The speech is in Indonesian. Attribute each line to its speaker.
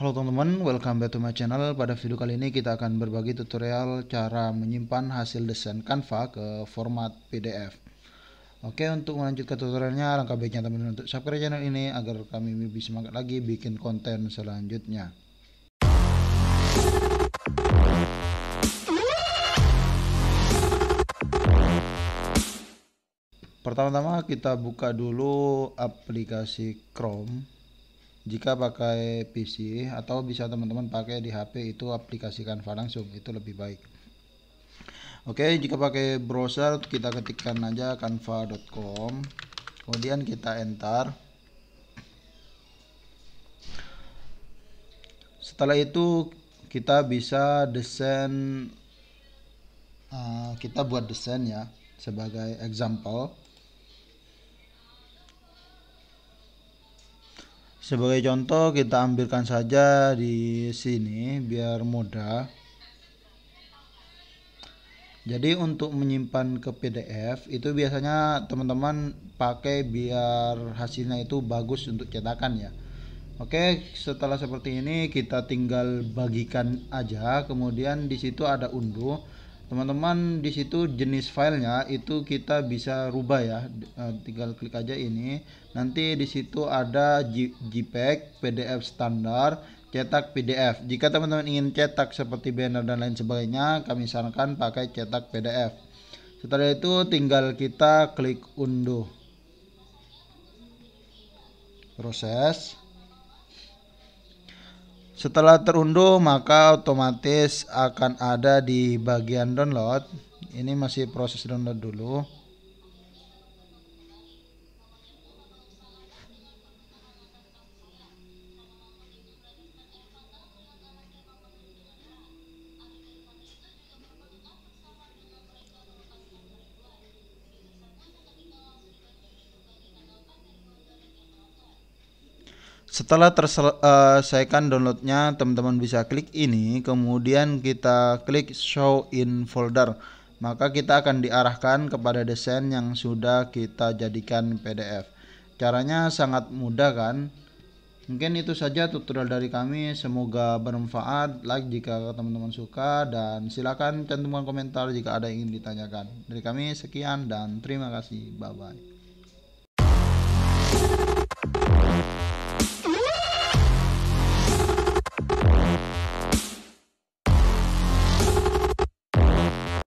Speaker 1: Halo teman-teman, welcome back to my channel. Pada video kali ini kita akan berbagi tutorial cara menyimpan hasil desain Canva ke format PDF. Oke, untuk melanjutkan tutorialnya, langkah baiknya teman-teman untuk subscribe channel ini agar kami lebih semangat lagi bikin konten selanjutnya. Pertama-tama kita buka dulu aplikasi Chrome jika pakai PC atau bisa teman-teman pakai di HP itu aplikasikan langsung itu lebih baik oke jika pakai browser kita ketikkan aja canva.com kemudian kita enter setelah itu kita bisa desain uh, kita buat desain ya sebagai example Sebagai contoh kita ambilkan saja di sini biar mudah. Jadi untuk menyimpan ke PDF itu biasanya teman-teman pakai biar hasilnya itu bagus untuk cetakan ya. Oke, setelah seperti ini kita tinggal bagikan aja. Kemudian di situ ada unduh teman-teman di situ jenis filenya itu kita bisa rubah ya eh, tinggal klik aja ini nanti di situ ada JPEG PDF standar cetak PDF jika teman-teman ingin cetak seperti banner dan lain sebagainya kami sarankan pakai cetak PDF setelah itu tinggal kita klik unduh proses setelah terunduh maka otomatis akan ada di bagian download. Ini masih proses download dulu. Setelah terselesaikan eh, downloadnya, teman-teman bisa klik ini, kemudian kita klik show in folder. Maka kita akan diarahkan kepada desain yang sudah kita jadikan PDF. Caranya sangat mudah kan? Mungkin itu saja tutorial dari kami. Semoga bermanfaat. Like jika teman-teman suka dan silakan cantumkan komentar jika ada yang ingin ditanyakan. Dari kami sekian dan terima kasih. Bye bye.